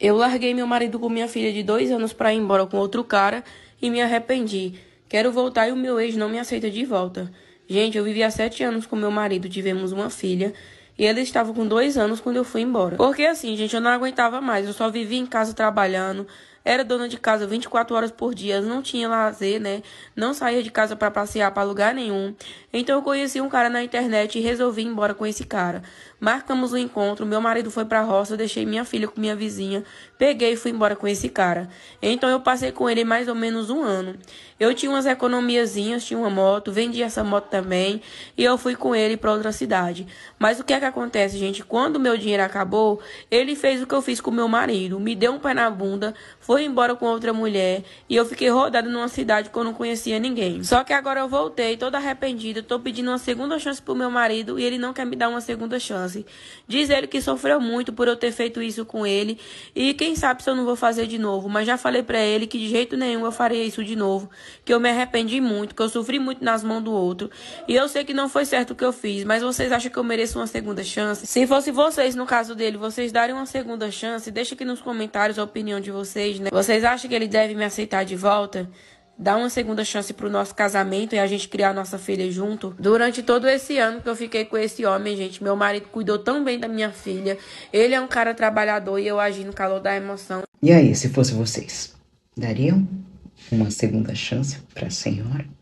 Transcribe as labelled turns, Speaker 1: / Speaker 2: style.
Speaker 1: Eu larguei meu marido com minha filha de dois anos para ir embora com outro cara e me arrependi. Quero voltar e o meu ex não me aceita de volta. Gente, eu vivi há sete anos com meu marido, tivemos uma filha e ele estava com dois anos quando eu fui embora. Porque assim, gente, eu não aguentava mais. Eu só vivia em casa trabalhando, era dona de casa 24 horas por dia, não tinha lazer, né? Não saía de casa para passear para lugar nenhum. Então eu conheci um cara na internet e resolvi ir embora com esse cara. Marcamos o um encontro, meu marido foi para a roça, deixei minha filha com minha vizinha, peguei e fui embora com esse cara. Então eu passei com ele mais ou menos um ano. Eu tinha umas economiazinhas, tinha uma moto, vendi essa moto também e eu fui com ele para outra cidade. Mas o que é que acontece, gente? Quando meu dinheiro acabou, ele fez o que eu fiz com meu marido, me deu um pé na bunda, foi embora com outra mulher e eu fiquei rodada numa cidade que eu não conhecia ninguém. Só que agora eu voltei, toda arrependida, tô pedindo uma segunda chance pro meu marido e ele não quer me dar uma segunda chance. Diz ele que sofreu muito por eu ter feito isso com ele e quem sabe se eu não vou fazer de novo, mas já falei para ele que de jeito nenhum eu faria isso de novo, que eu me arrependi muito, que eu sofri muito nas mãos do outro e eu sei que não foi certo o que eu fiz, mas vocês acham que eu mereço uma segunda chance? Se fosse vocês no caso dele, vocês darem uma segunda chance, deixa aqui nos comentários a opinião de vocês né? Vocês acham que ele deve me aceitar de volta? Dar uma segunda chance pro nosso casamento e a gente criar nossa filha junto. Durante todo esse ano que eu fiquei com esse homem, gente, meu marido cuidou tão bem da minha filha. Ele é um cara trabalhador e eu agi no calor da emoção. E aí, se fosse vocês, dariam uma segunda chance pra senhora?